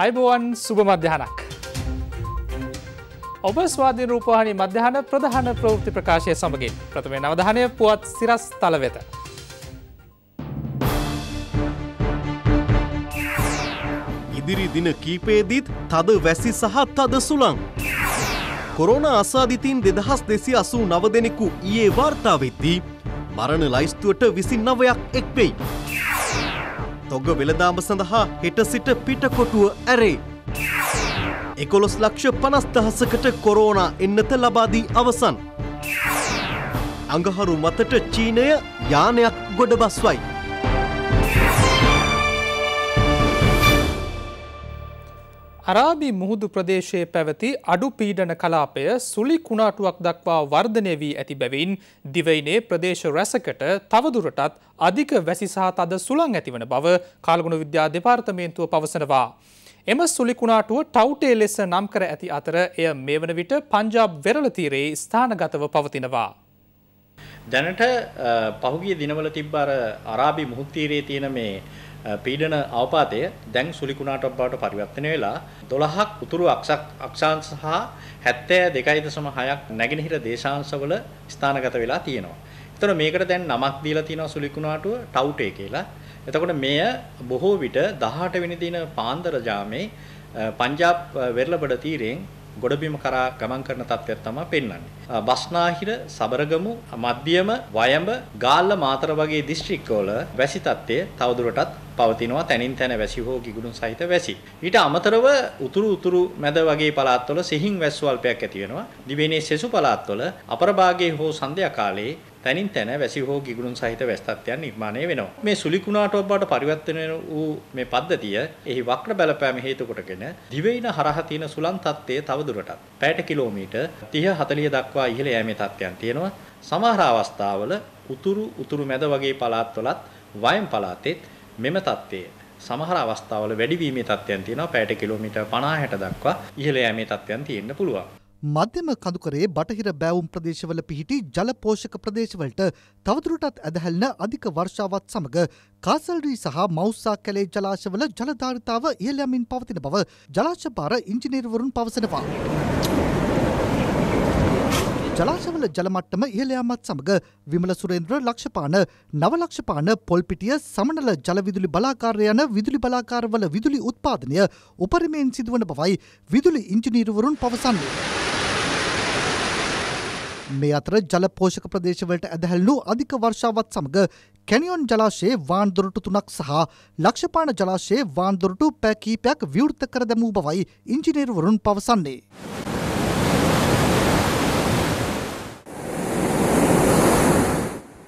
අයිබෝවන් සුභ මධ්‍යහනක්. ඔබ ස්වාධී රූපහනි මධ්‍යහන ප්‍රධාන ප්‍රෘති ප්‍රකාශය සමගින් ප්‍රථමේ නවධානය පුවත් සිරස් තල වෙත. ඉදිරි දින කීපේදීත් තද වැසි සහ තද සුළං. කොරෝන අසාධිතීන් දෙදහස් දෙසි අසූ නව දෙනෙකු ඊයේ වාර්තාවෙද්දී මරණ ලයිස්තුවට විසින් නවයක් එක් වෙයි. තොග වෙළදාම සඳහා හෙට සිට පිටකොටුව ඇරේ. එකොළොස් ලක්ෂ පනස්දහසකට කොරෝනා එන්නත ලබාදී අවසන්. අඟහරු මතට චීනය යානයක් ගොඩ බස්වයි. අරාබි මුහුදු ප්‍රදේශයේ පැවති අඩු පීඩන කලාපය සුළි කුණාටුවක් දක්වා වර්ධනය වී ඇති බැවින් දිවයිනේ ප්‍රදේශ රැසකට තවදුරටත් අධික වැසි සහ තද සුළං ඇතිවන බව කාල්ගුණ විද්‍යා දෙපාර්තමේන්තුව පවසනවා. එම සුලිකුණාටුව ටව්ටේ ලෙස නම් කර ඇති අතර එය මේ වන විට පංජාබ් වෙරලතීරයේ ස්ථානගතව පවතිනවා. දැනට පහුගිය දිනවල තිබ්බර අරාබි මුහුත්තීරයේ තියෙන මේ පීඩන අවපාතය දැන් සුලිකුණාටක් බවට පරිවර්තනය වෙලා 12ක් උතුරු අක්ෂාංශ සහ 72.6ක් නැගෙනහිර දේශාංශවල ස්ථානගත වෙලා තියෙනවා. එතකොට මේකට දැන් නමක් දීලා තියෙනවා සුලිකුණාටුව ටවුටේ කියලා. එතකොට මෙය බොහෝ විට 18 වෙනි දින පාන්දර ජාමේ පංජාබ් වෙරළබඩ තීරයෙන් ගොඩබිම කරා ගමන් කරන තත්ත්වයක් තමයි පෙන්වන්නේ. බස්නාහිර සබරගමු මධ්‍යම වයඹ ගාල්ල මාතර වගේ දිස්ත්‍රික්කවල වැසි තත්ත්වය තවදුරටත් පවතිනවා තැනින් තැන වැසි හෝ කිගුණුන් සහිත වැසි. ඊට අමතරව උතුරු උතුරු මැද වගේ පළාත්වල සිහින් වැස්සල්පයක් ඇති වෙනවා. දිවයිනේ සෙසු පළාත්වල අපරභාගයේ හෝ සන්ධ්‍යා කාලයේ තැනින් තැන වැසි හෝ ගිගුණුන් සහිත වැස්තත්වයන් නිර්මාණය වෙනවා. මේ සුලිකුණාටුවක් බවට පරිවර්තනය වූ මේ පද්ධතිය එහි වක්‍ර බලපෑම හේතු කොටගෙන දිවයින හරහා තියෙන සුලන් තත්ත්වය තවදුරටත් පැයට කිලෝමීටර් 30 40 දක්වා දක්වා ඉහළ යෑමේ තත්ත්වයන් තියෙනවා. සමහර අවස්ථාවල උතුරු උතුරු මැද වගේ පළාත්වලත් වයම් පළාතෙත් මෙම தත්ත්වය සමහර අවස්ථාවල වැඩිවීමේ තත්ත්වයන් තියෙනවා. පැයට කිලෝමීටර් 50 60 දක්වා ඉහළ යෑමේ තත්ත්වයන් තියෙන්න පුළුවන්. මධ්‍යම කඳුකරේ බටහිර බෑවුම් ප්‍රදේශවල පිහිටි ජල පෝෂක ප්‍රදේශවලට තවදුරටත් ඇදහැල්න අධික වර්ෂාවත් සමග කාසල්රී සහ මෞස්සා කැලේ ජලාශවල ජලධාරිතාව ඉහළයමින් පවතින බව ජලාශ පාර ඉංජිනේරුවරුන් පවසනවා. ජලාශවල ජලමට්ටම ඉහළ යාමත් සමග විමල සුරේන්ද්‍ර ලක්ෂපාන නවලක්ෂපාන පොල්පිටිය සමනල ජලවිදුලි බලාකාරය යන විදුලි බලාකාරවල විදුලි උත්පාදනය උපරිමයෙන් සිදුවන බවයි විදුලි ඉංජිනීරවරුන් පවසන්නේ. මේ අතර ජල පෝෂක ප්‍රදේශවලට ඇදහැල්ලු අධික වර්ෂාවත් සමග කැනියොන් ජලාශයේ වාන්දොරටු තුනක් සහ ලක්ෂපාන ජලාශයේ වාන්දොරටු පැකීපයක් විවෘත කර දැමූ බවයි ඉංජිනේරවරුන් පවසන්නේ.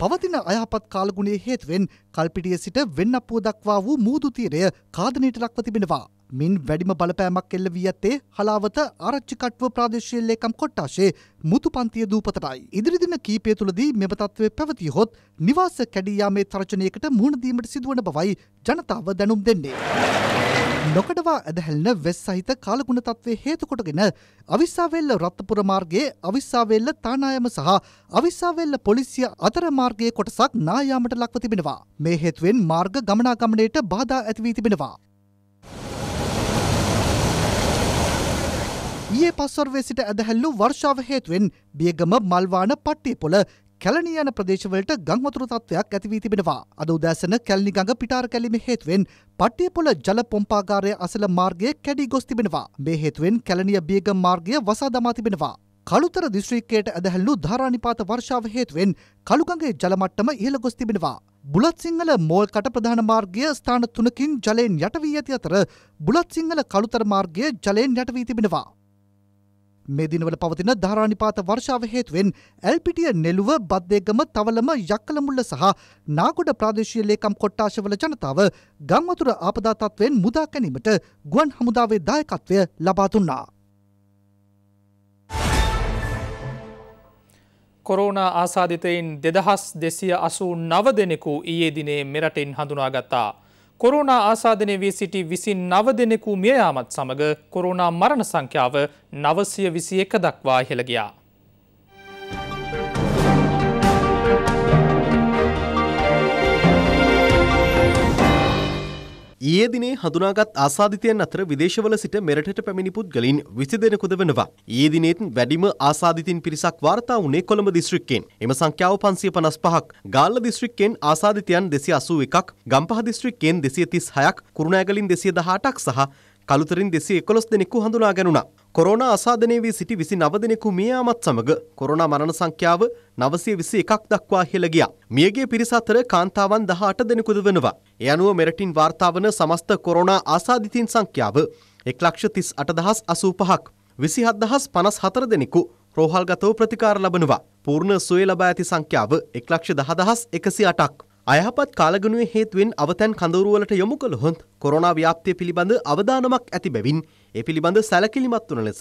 පවතින අයහපත් කාලගුණේ හේතුවෙන් කල්පිටිය සිට වෙන්න අපුව දක්වා වූ මූදුතීරය කාදනයට ලක්ව තිබෙනවා. මින් වැඩිම බලපෑමක් එල්ල වී ඇත්තේ හලාවත ආරච්චිකට්ව ප්‍රාදේශීය ලේකම් කොට්ටාශේ මුතු පන්තිය දූපතටයි. ඉදිරි දින කීපය තුලදී මෙම තත්ත්වය පැවතිය හොත් නිවාස කැඩී යාමේ තරචනයකට මුහුණ දීමට සිදුවන බවයි ජනතාව දැනුම් දෙන්නේ. නොකඩවා ඇදහැල්න වෙස් සහිත කාලගුණ තත්වේ හේතුකොටගෙන අවිස්සාවෙල්ල රත්තපුර මාර්ගයේ අවිස්සාවෙල්ල තානායම සහ අවිස්සාවෙල්ල පොලිසිය අතර මාර්ගයේ කොටසක් නායාමට ලක්ව තිබෙනවා. මේ හේතුවෙන් මාර්ග ගමනාගමනයට බාධා ඇතිවී තිබෙනවා. ගියේ පස්වර්වේ සිට ඇදහැල්ලු වර්ෂාව හේතුවෙන් බියගම මල්වාන පට්ටිපොළ කැලණි යන ප්‍රදේශවලට ගංවතුරු තත්ත්වයක් ඇති වී තිබෙනවා. අද උදෑසන කැලණි ගඟ පිටාර කැලීම හේතුවෙන් පට්ටියපොළ ජල පොම්පාගාරය අසල මාර්ගයේ කැඩී ගොස් තිබෙනවා. මේ හේතුවෙන් කැලණිය බියගම් මාර්ගය වසා දමා තිබෙනවා. කළුතර දිස්ත්‍රික්කයට ඇදහැල්ලු ධාරානිපාත වර්ෂාව හේතුවෙන් කළුගඟේ ජලමට්ටම ඉහළ ගොස් තිබෙනවා. බුලත් සිංහල මෝල්කට ප්‍රධාන මාර්ගය ස්ථාන තුනකින් ජලයෙන් යටවී ඇති අතර බුලත් සිංහල කළුතර මාර්ගය ජලයෙන් යටවී තිබෙනවා. මේ දිනවල පවතින ධාරානිපාත වර්ෂාව හේතුවෙන් ඇල්පිටිය නෙළුව බද්දේගම තවලම යක්කලමුල්ල සහ නාගොඩ ප්‍රාදේශීය ලේකම් කොට්ටාශවල ජනතාව ගම් වතුර ආපදා තත්වයෙන් මුදා ගැනීමට ගුවන් හමුදාවේ දායකත්වය ලබා දුන්නා. කොරෝණ ආසාධිතයින් දෙදහස් දෙසිය අසූ නව දෙනෙකු ඊයේ දිනේ මෙරටින් හඳුනාගත්තා. කොරෝනා ආසාධනය වී සිටි විසින් නව දෙනෙකු මියයාමත් සමඟ කොරෝනා මරණ සංඛ්‍යාව නවසය විසි එක දක්වා හෙළගියා. ඊයේ දිනේ හඳුනාගත් ආසාදිතයන් අතර විදේශවල සිට මෙරටට පැමිණි පුද්ගලින් 20 දෙනෙකුද වෙනවා. ඊයේ දිනේත් වැඩිම ආසාදිතින් පිරිසක් වාර්තා වුණේ කොළඹ දිස්ත්‍රික්කයෙන්. එම සංඛ්‍යාව 555ක්. ගාල්ල දිස්ත්‍රික්කයෙන් ආසාදිතයන් 281ක්, ගම්පහ දිස්ත්‍රික්කයෙන් 236ක්, කුරුණෑගලින් 218ක් සහ කළුතරින් 211 දෙනෙකු හඳුනා ගැනුණා. කොරෝනා අසාධනය වී සිටි විසි නවදනෙකු මිය යාමත් සමග කොරෝනා මරණ සංඛ්‍යාව නවසය විසි එකක් දක්වා හෙළ ගියා. මියගේ පිරිස අතර කාන්තාවන් දහ අට දෙනෙකුද වෙනවා. ඒ අනුව මෙරටින් වාර්තාවන සමස්ත කොරෝනා ආසාධිතීන් සංඛ්‍යාව එක් ලක්ෂ තිස් අටදහස් අසූ පහක්. විසිහත් දහස් පනස් හතර දෙනෙකු රෝහල්ගතව ප්‍රතිකාර ලබනවා. පූර්ණ සුවේ ලබා ඇති සංඛ්‍යාව එක් ලක්ෂ දහදහස් එකසි අටක්. අයහපත් කාලගනුවේ හේතුවෙන් අවතැන් කඳවුරුවලට යොමු කළහොත් කොරනා ව්‍යාප්තිය පිළිබඳ අවධානමක් ඇති බැවින් ඒ පිළිබඳ සැලකිලිමත් වන ලෙස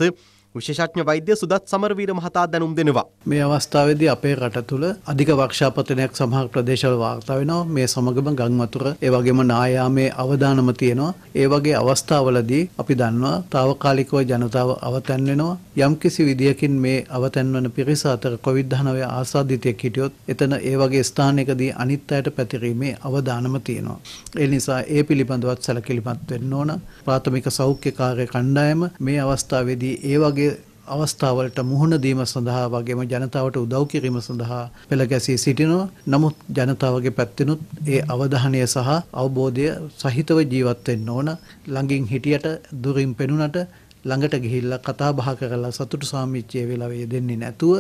විශේෂඥ වෛද්‍ය සුදත් සමරවීර මහතා දැනුම් දෙනවා. මේ අවස්ථාවේදී අපේ රට තුළ අධික වක්ෂාපතනයක් සමහර ප්‍රදේශවල වාර්තා වෙනවා. මේ සමගම ගම් වතුර, ඒ වගේම නායාමේ අවදානම තියෙනවා. ඒ වගේ අවස්ථාවලදී අපි දන්නවා తాවකාලිකව ජනතාව අවතැන් වෙනවා. යම්කිසි විදියකින් මේ අවතැන් වන පිරිස අතර COVID-19 ආසාදිතයෙක් හිටියොත් එතන ඒ වගේ ස්ථානයකදී අනිත් අයට පැතිරීමේ අවදානම තියෙනවා. ඒ නිසා ඒ පිළිබඳවත් සැලකිලිමත් වෙන්න ඕන. ප්‍රාථමික සෞඛ්‍ය කාර්ය කණ්ඩායම මේ අවස්ථාවේදී ඒ වගේ අවස්ථාවලට මුහුණ දීම සඳහා වගේම ජනතාවට උදව් කිරීම සඳහා පෙළ ගැසී සිටිනවා. නමුත් ජනතාවගේ පැත්තෙනුත් ඒ අවධානය සහ අවබෝධය සහිතව ජීවත් වෙන්න ඕන. ළඟින් හිටියට දුරින් පෙනුනට ළඟට ගිහිල්ලා කතා බහ කරලා සතුටු සාමිච්චය වෙලාවේ දෙන්නේ නැතුව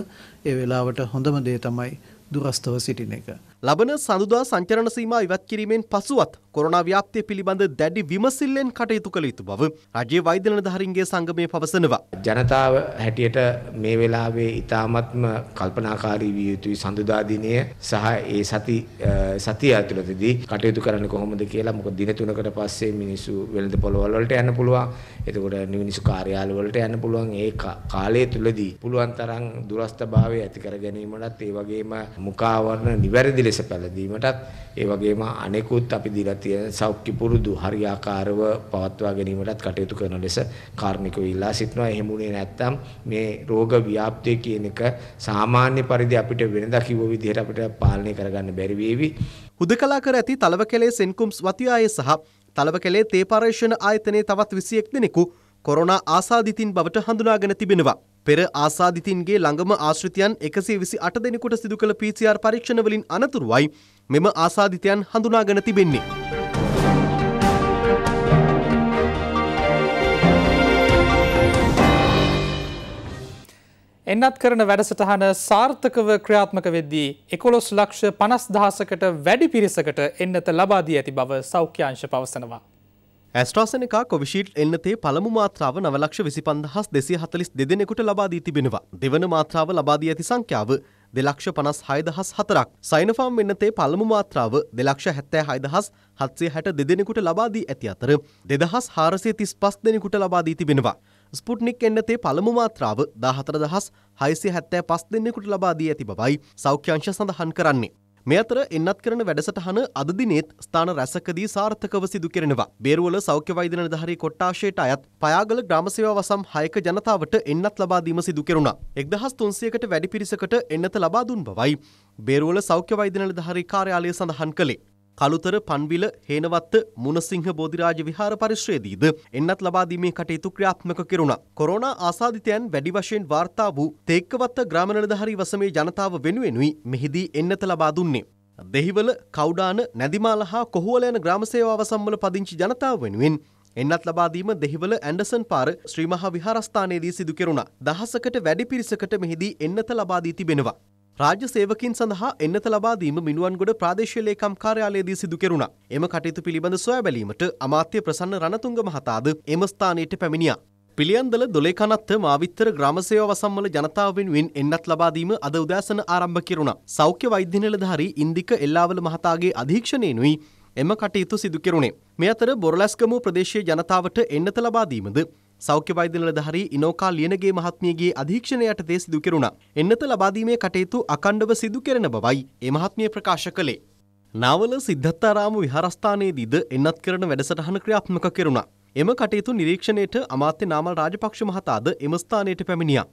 ඒ වෙලාවට හොඳම දේ තමයි දුරස්තව සිටින එක. ලබන සඳුදා සංචරණ සීමා ඉවත් කිරීමෙන් පසුවත් කොරෝනා ව්‍යාප්තිය පිළිබඳ දැඩි විමසිල්ලෙන් කටයුතු කළ යුතු බව රජයේ වෛද්‍ය නිලධාරීන්ගේ සංගමය පවසනවා. ජනතාව හැටියට මේ වෙලාවේ ඉතාමත්ම කල්පනාකාරී විය යුතුයි සඳුදා දිනය සහ ඒ සති සතිය ඇතුළතදී කටයුතු කරන්න කොහොමද කියලා. මොකද දින තුනකට පස්සේ මිනිස්සු වෙළඳ පොළවල් වලට යන්න පුළුවන්. එතකොට මිනිස්සු කාර්යාල වලට යන්න පුළුවන්. ඒ කාලය තුලදී පුළුවන් තරම් දුරස්ථභාවය ඇති කර ගැනීමලත් ඒ වගේම මුඛාවරණ නිවැරදි ලෙස පැළඳීමටත් ඒ වගේම අනෙකුත් අපි දීලා තියෙන සෞඛ්‍ය පුරුදු හරියාකාරව පවත්වා ගැනීමටත් කටයුතු කරන ලෙස කාර්මිකව ඉල්ලා සිටිනවා. එහෙම උනේ නැත්නම් මේ රෝග ව්‍යාප්තිය කියන එක සාමාන්‍ය පරිදි අපිට වෙනදා කිව්ව විදිහට අපිට පාලනය කරගන්න බැරි වේවි. හුදකලා කර ඇති තලව කැලේ සෙන්කුම්ස් වතියායේ සහ තලව කැලේ තේ පර්යේෂණ ආයතනයේ තවත් 21 දෙනෙකු කොරෝනා ආසාදිතින් බවට හඳුනාගෙන තිබෙනවා. පෙර ආසාධිතින්ගේ ළඟම ආශ්‍රිතයන් එකසේ විසි අට දෙනෙකුට සිදු කළ PCR පරීක්ෂණවලින් අනතුරුවයි මෙම ආසාධිතයන් හඳුනාගෙන තිබෙන්නේ. එන්නත් කරන වැඩසටහන සාර්ථකව ක්‍රියාත්මක වෙද්දී එකොළොස් ලක්ෂ පනස් දහසකට වැඩි පිරිසකට එන්නත ලබාදී ඇති බව සෞඛ්‍යංශ පවසනවා. ඇස්ට්‍රාසනකා කොවිශීට් එන්නතේ පළමු මාත්‍රාව නවලක්ෂ විසිපන්දහස් දෙසිය හතලිස් දෙදෙනෙකුට ලබාදී තිබෙනවා. දෙවන මාත්‍රාව ලබාදී ඇති සංඛ්‍යාව දෙලක්ෂ පනස් හයදහස් හතරක්. සයිනෆාම් වෙන්නතේ පළමු මාත්‍රාව දෙලක්ෂ හැත්තෑ හයදහස් හත්සේ හැට දෙදෙනෙකුට ලබාදී ඇති අතර දෙදහස් හාරසය තිස් පස් දෙනෙකුට ලබාදී තිබෙනවා. ස්පුට්නික් එන්නතේ පළමු මාත්‍රාව දාහතර දහස් හයිසි හැත්තෑ පස් දෙන්නෙකුට ලබාදී ඇති බවයි සෞඛ්‍යංශ සඳහන් කරන්නේ. මේ අතර එන්නත් කරන වැඩසටහන අද දිනෙත් ස්ථාන රැසකදී සාර්ථකව සිදු කෙරෙනවා. බේරුවල සෞඛ්‍ය වෛද්‍ය නිලධාරී කොට්ටාශයට අයත් පයාගල ග්‍රාම සේවා වසම් 6ක ජනතාවට එන්නත් ලබා දීම සිදු කෙරුණා. 1300කට වැඩි පිරිසකට එන්නත ලබා දුන් බවයි බේරුවල සෞඛ්‍ය වෛද්‍ය නිලධාරී කාර්යාලය සඳහන් කළේ. කළුතර පන්විල හේනවත්ත මුණසිංහ බෝධිරාජ විහාර පරිශ්‍රයේදීද එන්නත් ලබා දීමේ කටයුතු ක්‍රියාත්මක කෙරුණා. කොරෝනා ආසාදිතයන් වැඩි වශයෙන් වාර්තා වූ තේක්කවත්ත ග්‍රාම නිලධාරී වසමේ ජනතාව වෙනුවෙනුයි මෙහිදී එන්නත ලබා දුන්නේ. දෙහිවල කවුඩාන නැදිමාල හා කොහුවල යන ග්‍රාම සේවාව සම්බල පදිංචි ජනතාව වෙනුවෙන් එන්නත් ලබාදීම දෙහිවල ඇන්ඩසන් පාර ශ්‍රීමහා විහාරස්ථානයේදී සිදු කෙරුණා. දහසකට වැඩි පිරිසකට මෙහිදී එන්නත ලබා දී තිබෙනවා. රාජ්‍ය සේවකින් සඳහා එන්නත ලබා දීම මිනුවන්ගොඩ ප්‍රාදේශීය ලේකම් කාර්යාලයේදී සිදු කෙරුණා. එම කටයුතු පිළිබඳ සොයා බැලීමට අමාත්‍ය ප්‍රසන්න රණතුංග මහතාද එම ස්ථානයට පැමිණියා. පිළියන්දල දොලේ කනත්ත මාවිත්තර ග්‍රාම සේවා වසම්වල ජනතාව වෙනුවෙන් එන්නත් ලබා දීම අද උදෑසන ආරම්භ කෙරුණා. සෞඛ්‍ය වෛද්‍ය නිලධාරී ඉන්දික එල්ලාවල මහතාගේ අධීක්ෂණයෙනුයි එම කටයුතු සිදු කෙරුණේ. මේ අතර බොරලැස්ගමුව ප්‍රදේශීය ජනතාවට එන්නත ලබා දීමද සෞඛ්‍ය වෛද්‍ය නිලධාරී ඉනෝකා ලියනගේ මහත්මියගේ අධීක්ෂණය යටතේ සිදු කෙරුණා. එන්නත ලබාදීමේ කටයුතු අකණ්ඩව සිදු කෙරෙන බවයි ඒ මහත්මිය ප්‍රකාශ කළේ. නාවල සිද්ධත්තාරාම විහාරස්ථානයේදීද එන්නත් කරන වැඩසටහන ක්‍රියාත්මක කෙරුණා. එම කටයුතු නිරීක්ෂණයට අමාත්‍ය නාමල් රාජපක්ෂ මහතාද එම ස්ථානයට පැමිණියා.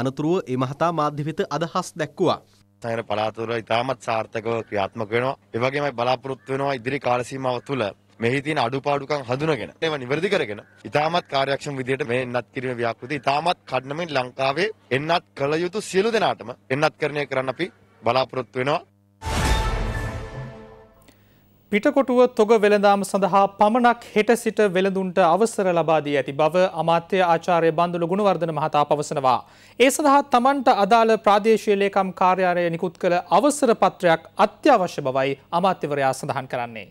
අනතුරුව ඒ මහතා මාධ්‍ය වෙත අදහස් දැක්වුවා. සැන පලාතුර ඉතාමත් සාර්ථකව ක්‍රියාත්මක වෙනවා. ඒ වගේමයි බලාපොරොත්තු වෙනවා ඉදිරි කාල සීමාව තුළ මෙහි තියෙන අඩුපාඩුකම් හඳුනගෙන ඒවා නිවැරදි කරගෙන ඉතාමත් කාර්යක්ෂම විදිහට මේ එන්නත් කිරීම ව්‍යාපෘති ඉතාමත් කඩනමින් ලංකාවේ එන්නත් කළ යුතු සියලු දෙනාටම එන්නත් කරණය කරන්න අපි බලාපොරොත්තු වෙනවා පිටකොටුව තොග වෙළඳාම සඳහා පමණක් හෙට සිට වෙළඳුන්ට අවසර ලබාදී ඇති බව අමාත්‍ය ආචාර්ය බන්දුල ගුණවර්ධන මහතා පවසනවා. ඒ සඳහා තමන්ට අදාළ ප්‍රාදේශීය ලේකම් කාර්යාලය නිකුත් කළ අවසර පත්‍රයක් අත්‍යවශ්‍ය බවයි අමාත්‍යවරයා සඳහන් කරන්නේ.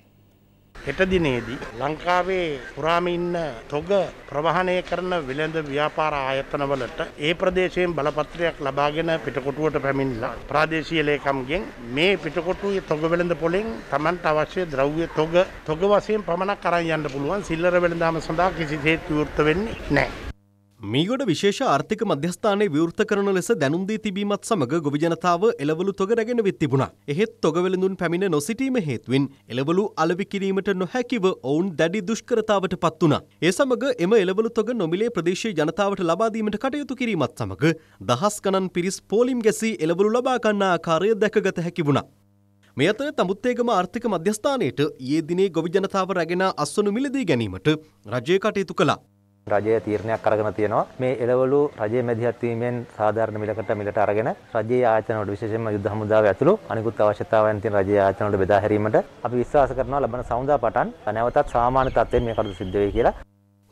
හෙට දිනේදී ලංකාවේ පුරාම ඉන්න තොග ප්‍රවහණය කරන වෙළඳ ව්‍යාපාර ආයතනවලට ඒ ප්‍රදේශයෙන් බලපත්‍රයක් ලබාගෙන පිටකොටුවට පැමිණිලා ප්‍රාදේශීය ලේකම්ගෙන් මේ පිටකොටුවේ තොග වෙළඳ පොලෙන් Tamanට අවශ්‍ය ද්‍රව්‍ය තොග තොග වශයෙන් පමණක් අරන් යන්න පුළුවන් සිල්ලර වෙළඳාම සඳහා කිසිසේත් විවෘත වෙන්නේ නැහැ මීගොඩ විශේෂ ආර්ථික මධ්‍යස්ථානයේ විවෘත කරන ලෙස දැනුම් දී තිබීමත් සමග ගොවි ජනතාව එළවලු තොග රැගෙන වෙත් තිබුණා. එහෙත් තොග වෙළඳුන් පැමිණ නොසිටීම හේතුවෙන් එළවලු අලෙවි කිරීමට නොහැකිව ඔවුන් දැඩි දුෂ්කරතාවට පත් වුණා. ඒ සමග එම එළවලු තොග නොමිලේ ප්‍රදේශීය ජනතාවට ලබා දීමට කටයුතු කිරීමත් සමග දහස් ගණන් පිරිස් පෝලිම් ගැසී එළවලු ලබා ගන්න ආකාරය දැකගත හැකි වුණා. මේ අතර තමුත්තේගම ආර්ථික මධ්‍යස්ථානයේට ඊයේ දිනේ ගොවි ජනතාව රැගෙන අස්වනු මිලදී ගැනීමට රජය කටයුතු කළා. රජය තීරණයක් අරගෙන තියෙනවා මේ එළවලු රජයේ මැදිහත් වීමෙන් සාධාරණ මිලකට මිලට අරගෙන රජයේ ආයතනවල විශේෂයෙන්ම යුද්ධ හමුදාව ඇතුළු අනිකුත් අවශ්‍යතාවයන් තියෙන රජයේ ආයතනවල බෙදා හැරීමට අපි විශ්වාස කරනවා ලබන සමුදා පටන් නැවතත් සාමාන්‍ය තත්ත්වයෙන් මේ කටයුතු සිද්ධ වෙයි කියලා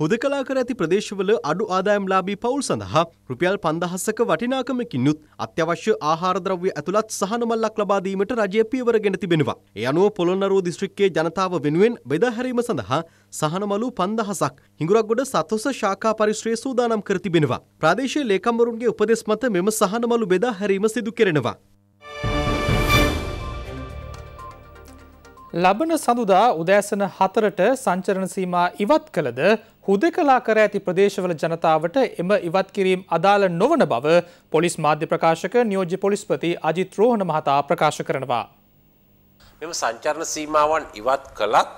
හුදකලා කර ඇති ප්‍රදේශවල අඩු ආදායම්ලාභී පවුල් සඳහා රුපියල් 5000ක වටිනාකමකින් යුත් අත්‍යවශ්‍ය ආහාර ද්‍රව්‍ය ඇතුළත් සහන මල්ලක් ලබා දීමට රජය පියවරගෙන තිබෙනවා. ඒ අනුව පොළොන්නරුව දිස්ත්‍රික්කයේ ජනතාව වෙනුවෙන් බෙදා හැරීම සඳහා සහන මලු 5000ක් හිඟුරක්ගොඩ සතොස ශාඛා පරිශ්‍රය සූදානම් කර තිබෙනවා. ප්‍රාදේශීය ලේකම්වරුන්ගේ උපදෙස් මත මෙම සහන මලු බෙදා හැරීම සිදු කෙරෙනවා. ලබන සඳුදා උදෑසන හතරට සංචරණ සීමා ඉවත් කළද හුදෙකලා කර ඇති ප්‍රදේශවල ජනතාවට එම ඉවත් කිරීම් අදාළ නොවන බව පොලිස් මාධ්‍ය ප්‍රකාශක නියෝජ්‍ය පොලිස්පති අජිත් රෝහණ මහතා ප්‍රකාශ කරනවා. මෙම සංචරණ සීමාවන් ඉවත් කළත්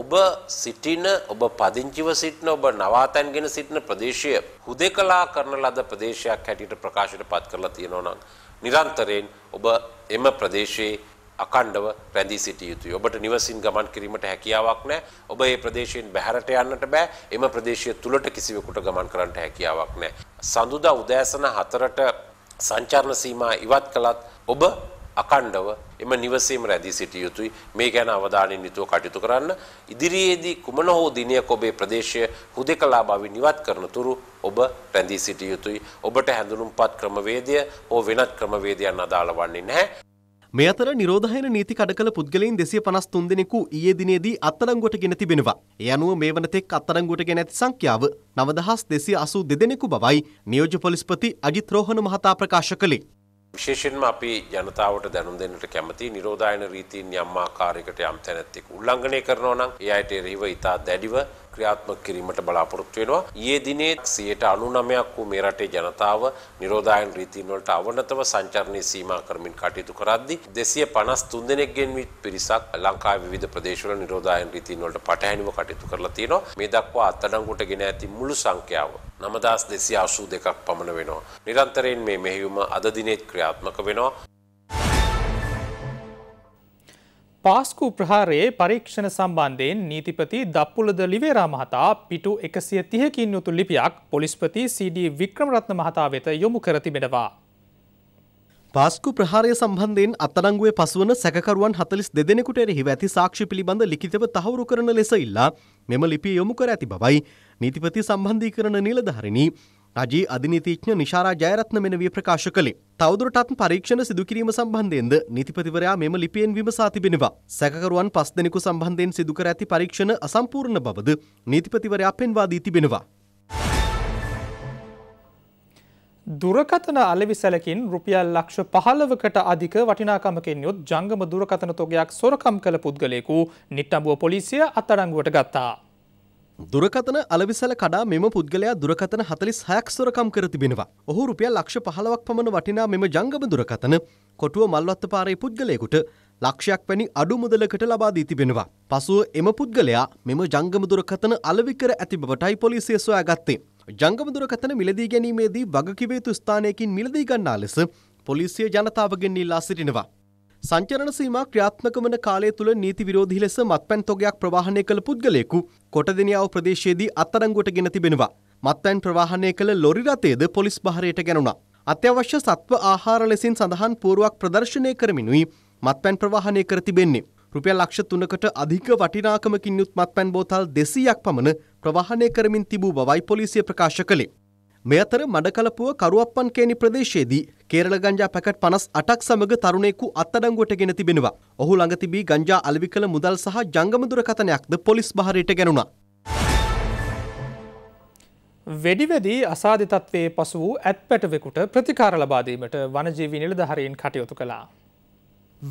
ඔබ සිටින ඔබ පදිංචිව සිටින ඔබ නවාතැන්ගෙන සිටින ප්‍රදේශය හුදෙකලා කරන ලද ප්‍රදේශයක් හැටියට ප්‍රකාශයට පත් කරලා තියෙනවා නම් නිරන්තරයෙන් ඔබ එම ප්‍රදේශයේ අකණ්ඩව රැඳී සිටිය යුතුයි. ඔබට නිවසින් ගමන් කිරීමට හැකියාවක් නැහැ. ඔබ මේ ප්‍රදේශයෙන් බැහැරට යන්නට බෑ. එම ප්‍රදේශය තුලට කිසිවෙකුට ගමන් කරන්නට හැකියාවක් නැහැ. සඳුදා උදෑසන 4ට සංචාරණ සීමා ඉවත් කළත් ඔබ අකණ්ඩව එම නිවසේම රැඳී සිටිය යුතුයි මේ ගැන අවධානයෙන් යුතුව කටයුතු කරන්න ඉදිරියේදී කුමන හෝ දිනයක ඔබේ ප්‍රදේශය හුදෙකලා බවින් ඉවත් කරන තුරු ඔබ රැඳී සිටිය යුතුයි ඔබට හැඳුනුම්පත් ක්‍රමවේදය හෝ වෙනත් ක්‍රමවේදයන් අදාළ වන්නේ නැහැ මේ අතර නිරෝධහයන නීති කඩකල පුද්ගලයින් දෙසිය පනස් තුන් දෙනෙකු ඊයේ දිනේදී අත්තරංගුවට ගෙන තිබෙනවා. ඒ අනුව මේ වනතෙක් අත්තරංගුවට ගෙන ඇති සංඛ්‍යාව නවදහස් දෙසිය අසූ දෙදෙනෙකු බවයි නියෝජ පොලිස්පති අජිත් රෝහණ මහතා ප්‍රකාශ කළේ. විශේෂයෙන්ම අපි ජනතාවට දැනුම් දෙන්නට කැමති නිරෝධායන රීතීන් යම් ආකාරයකට යම් තැනැත්තෙක් උල්ලංඝනය කරනවා නම් ඒ අයට එරෙහිව ඉතා දැඩිව ක්‍රියාත්මක කිරීමට බලාපොරොත්තු වෙනවා. ඊයේ දිනේ 99ක් වූ මේ රටේ ජනතාව නිරෝධායන රීතීන් වලට අවනතව සංචරණයේ සීමා කරමින් කටයුතු කරද්දී 253 දෙනෙක්ගෙන් විත් පිරිසක් ලංකාවේ විවිධ ප්‍රදේශවල නිරෝධායන රීතීන් වලට පටහැනිව කටයුතු කරලා තියෙනවා. මේ දක්වා අත්අඩංගුවට ගෙන ඇති මුළු සංඛ්‍යාව 9282ක් පමණ වෙනවා. නිරන්තරයෙන් මේ මෙහෙයුම අද දිනේත් ක්‍රියාත්මක වෙනවා. පාස්කු ප්‍රහාරයේ පරීක්ෂණ සම්බන්ධයෙන් නීතිපති දප්පුලද ලිවේරා මහතා පිටු එකසිය තිහකින් යුතු ලිපියක් පොලිස්පති CD වික්‍රමරත්න මහතා වෙත යොමු කර තිබෙනවා. පාස්කු ප්‍රහාරය සම්බන්ධයෙන් අත්තරංගුවේ පසුවන සැකකරුවන් හතලිස් දෙදෙනෙකුට එරෙහිව ඇති සාක්ෂි පිළිබඳ ලිඛිතව තහවුරු කරන ලෙස ඉල්ලා මෙම ලිපිය යොමු කර ඇති බවයි නීතිපති සම්බන්ධීකරණ නිලධාරිණී රජයේ අධිනීතිඥ නිශාරා ජයරත්න මෙන විය ප්‍රකාශ කළේ. තවදුරටත් පරීක්ෂණ සිදුකිරීම සම්බන්ධයෙන්ද නීතිපතිවරයා මෙම ලිපියෙන් විමසා තිබෙනවා. සැකකරුවන් පස් දෙනෙකු සම්බන්ධයෙන් සිදුකර ඇති පරීක්ෂණ අසම්පූර්ණ බවද නීතිපතිවරයා පෙන්වා දී තිබෙනවා. දුරකතන අලෙවිසැලකින් රුපියල් ලක්ෂ පහළවකට අධික වටිනාකමකින් යුත් ජංගම දුරකතන තොගයක් සොරකම් කළ පුද්ගලයෙකු නිට්ටඹුව පොලිසිය අත්අඩංගුවට ගත්තා. දුරකතන අලවිසල කඩා මෙම පුද්ගලයා දුරකතන හතලිස් හයක් සොරකම් කර තිබෙනවා. ඔහු රුපියල් ලක්ෂ පහලවක් පමණ වටිනා මෙම ජංගම දුරකතන කොටුව මල්වත්ත පාරේ පුද්ගලයෙකුට ලක්ෂයක් පැනි අඩු මුදලකට ලබා දී තිබෙනවා. පසුව එම පුද්ගලයා මෙම ජංගම දුරකතන අලෙවි කර ඇති බවටයි පොලිසිය සොයාගත්තේ. ජංගම දුරකතන මිලදී ගැනීමේදී වගකිව යුතු ස්ථානයකින් මිලදී ගන්නා ලෙස පොලිසිය ජනතාවගෙන් ඉල්ලා සිටිනවා. සංචරණ සීමා ක්‍රියාත්මක වන කාලය තුළ නීති විරෝධී ලෙස මත්පැන් තොගයක් ප්‍රවාහනය කළ පුද්ගලයෙකු කොටදෙනියාව ප්‍රදේශයේදී අත්අඩංගුවට ගෙන තිබෙනවා. මත්පැන් ප්‍රවාහනය කළ ලොරි රථයේද පොලිස් බහරයට ගැනුණා. අත්‍යවශ්‍ය සත්ව ආහාර ලෙසින් සඳහන් පූර්වක් ප්‍රදර්ශනය කරමිනුයි මත්පැන් ප්‍රවාහනය කර තිබෙන්නේ. රුපියල් ලක්ෂ තුනකට අධික වටිනාකමකින් යුත් මත්පැන් බෝතල් 200ක් පමණ ප්‍රවාහනය කරමින් තිබූ බවයි පොලිසිය ප්‍රකාශ කළේ. මේ අතර මඩකලපුව කරුවප්පන් කේනි ප්‍රදේශයේදී කේරළ ගංජා පැකට් 58ක් සමග තරුණයෙකු අත්අඩංගුවට ගෙන තිබෙනවා. ඔහු ළඟ තිබී ගංජා අලෙවි කළ මුදල් සහ ජංගම දුරකථනයක්ද පොලිස් බහරයට ගැනුණා. වෙඩිවැදී අසාධිතත්වයේ පසු වූ ඇත්පැටවෙකුට ප්‍රතිකාර ලබා දීමට වනජීවී නිලධාරීන් කටයුතු කළා.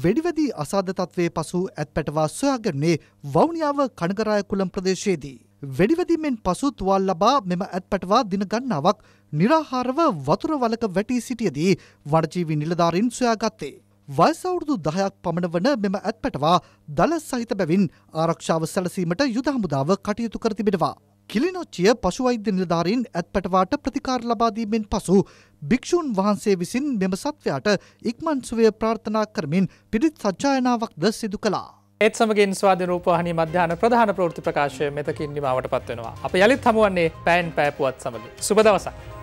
වෙඩිවැදී අසාධතත්වයේ පසු ඇත්පැටවා සොයාගන්නේ වවුනියාව කනගරාය කුලම් ප්‍රදේශයේදී වෙඩිවැදීමෙන් පසු තුවල් ලබා මෙම ඇත්පැටවා දින ගන්නාවක් නිරාහාරව වතුර වලක වැටී සිටියදී වනජීවි නිලධාරීන් සොයාගත්තේ. වයසවුරුදු දහයක් පමණ වන මෙම ඇත්පැටවා දළ සහිත බැවින් ආරක්ෂාව සැලසීමට යුදහමුදාව කටයුතු කර තිබෙනවා. කිලිනොච්චිය පශුවෛද්‍ය නිලධාරීන් ඇත්පැටවාට ප්‍රතිකාර ලබාදීමෙන් පසු භික්‍ෂූන් වහන්සේ විසින් මෙම සත්වයාට ඉක්මන්සුවය ප්‍රාර්ථනා කරමින් පිරිත් සජ්ජායනාවක්ද සිදු කලා. එත් සමගින් ස්වාධ රූපහනි මධ්‍යාන ප්‍රධාන ප්‍රෘති ප්‍රකාශය මෙතකින් නිමාවට පත්වෙනවා අප යළිත් හමුවන්නේ පැන් පෑපුවත් සමඟ සුබදවසක්.